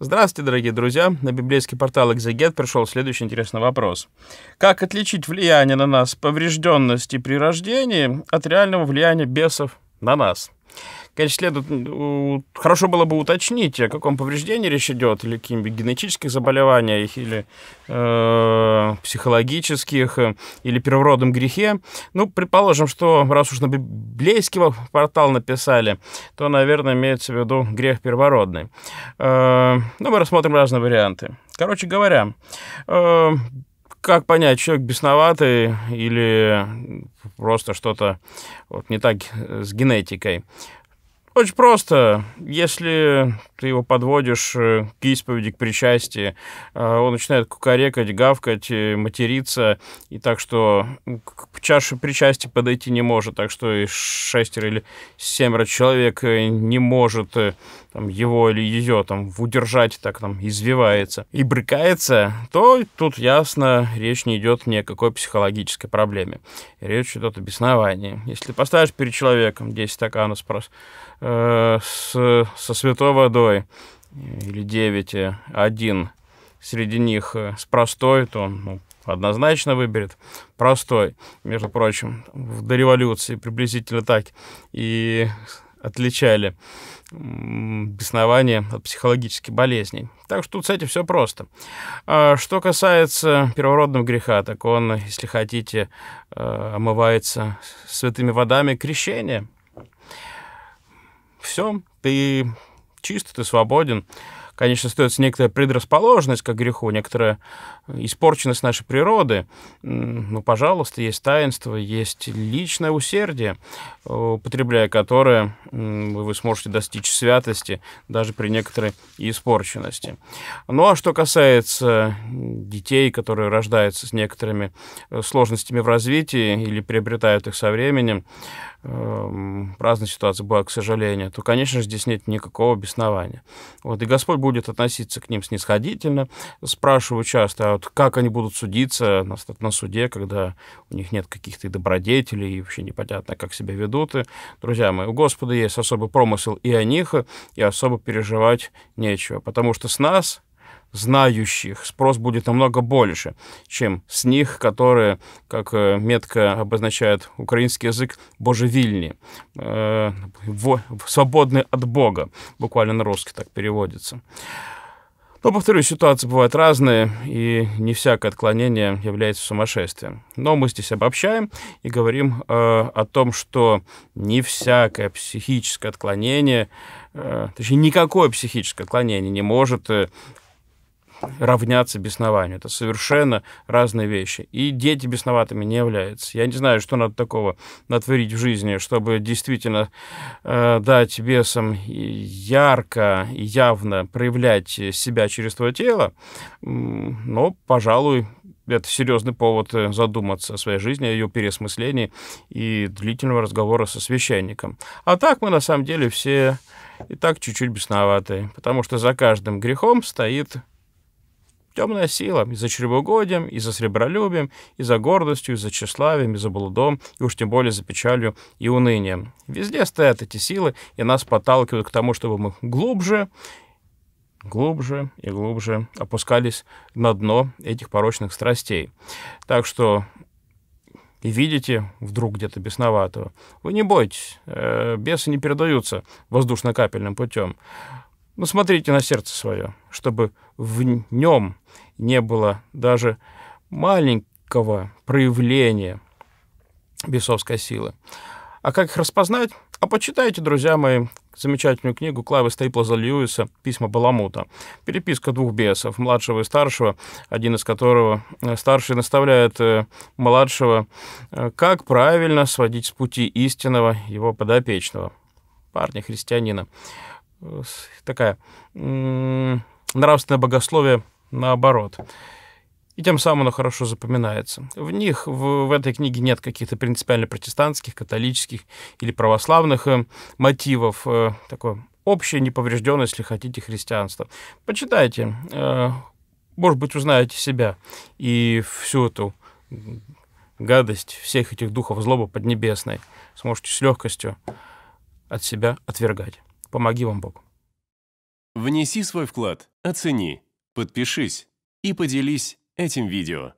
Здравствуйте, дорогие друзья! На библейский портал «Экзегет» пришел следующий интересный вопрос. Как отличить влияние на нас поврежденности при рождении от реального влияния бесов на нас? Конечно, следует, хорошо было бы уточнить, о каком повреждении речь идет, или каких-нибудь генетических заболеваниях, или э, психологических, э, или первородном грехе. Ну, предположим, что раз уж на библейский портал написали, то, наверное, имеется в виду грех первородный. Э, ну, мы рассмотрим разные варианты. Короче говоря, э, как понять, человек бесноватый или просто что-то вот не так э, с генетикой. Очень просто. Если ты его подводишь э, к исповеди, к причастии, э, он начинает кукарекать, гавкать, э, материться, и так что к чаше причастия подойти не может, так что и шестеро или семеро человек не может там, его или ее там удержать, так там извивается и брыкается, то тут ясно речь не идет ни о какой психологической проблеме. Речь идет о бесновании. Если ты поставишь перед человеком 10 стаканов с Э, с, со святой водой, или 9, 1 э, среди них э, с простой, то он ну, однозначно выберет простой. Между прочим, до революции приблизительно так и отличали беснование от психологических болезней. Так что тут с этим все просто. А, что касается первородного греха, так он, если хотите, омывается святыми водами крещения – все, ты чист, ты свободен конечно, остается некоторая предрасположенность к греху, некоторая испорченность нашей природы. но, ну, пожалуйста, есть таинство, есть личное усердие, э, употребляя которое вы сможете достичь святости даже при некоторой испорченности. Ну, а что касается детей, которые рождаются с некоторыми э, сложностями в развитии или приобретают их со временем, эм, разные ситуации бывают, к сожалению, то, конечно же, здесь нет никакого беснования. Вот, и Господь будет будет относиться к ним снисходительно. Спрашиваю часто, а вот как они будут судиться на, на суде, когда у них нет каких-то добродетелей, и вообще непонятно, как себя ведут. И, друзья мои, у Господа есть особый промысел и о них, и особо переживать нечего, потому что с нас знающих спрос будет намного больше, чем с них, которые, как э, метко обозначает украинский язык, божевильни, э, свободны от Бога, буквально на русский так переводится. Но, повторюсь, ситуации бывают разные, и не всякое отклонение является сумасшествием. Но мы здесь обобщаем и говорим э, о том, что не всякое психическое отклонение, э, точнее, никакое психическое отклонение не может э, равняться беснованию. Это совершенно разные вещи. И дети бесноватыми не являются. Я не знаю, что надо такого натворить в жизни, чтобы действительно э, дать бесам ярко и явно проявлять себя через твое тело. Но, пожалуй, это серьезный повод э, задуматься о своей жизни, о ее переосмыслении и длительного разговора со священником. А так мы на самом деле все и так чуть-чуть бесноваты, потому что за каждым грехом стоит Темная сила и за чревоугодием, и за сребролюбием, и за гордостью, и за тщеславием, и за блудом, и уж тем более за печалью и унынием. Везде стоят эти силы, и нас подталкивают к тому, чтобы мы глубже, глубже и глубже опускались на дно этих порочных страстей. Так что и видите вдруг где-то бесноватого, вы не бойтесь, э, бесы не передаются воздушно-капельным путем. Ну, смотрите на сердце свое, чтобы в нем не было даже маленького проявления бесовской силы. А как их распознать? А почитайте, друзья мои, замечательную книгу Клавы Стейплаза Льюиса «Письма Баламута». Переписка двух бесов, младшего и старшего, один из которого э, старший наставляет э, младшего, э, как правильно сводить с пути истинного его подопечного, парня-христианина такая нравственное богословие наоборот. И тем самым оно хорошо запоминается. В них, в, в этой книге нет каких-то принципиально протестантских, католических или православных э, мотивов. Э, такое общее неповрежденное, если хотите, христианство. Почитайте, э, может быть, узнаете себя и всю эту гадость всех этих духов злобы поднебесной сможете с легкостью от себя отвергать. Помоги вам Бог. Внеси свой вклад, оцени, подпишись и поделись этим видео.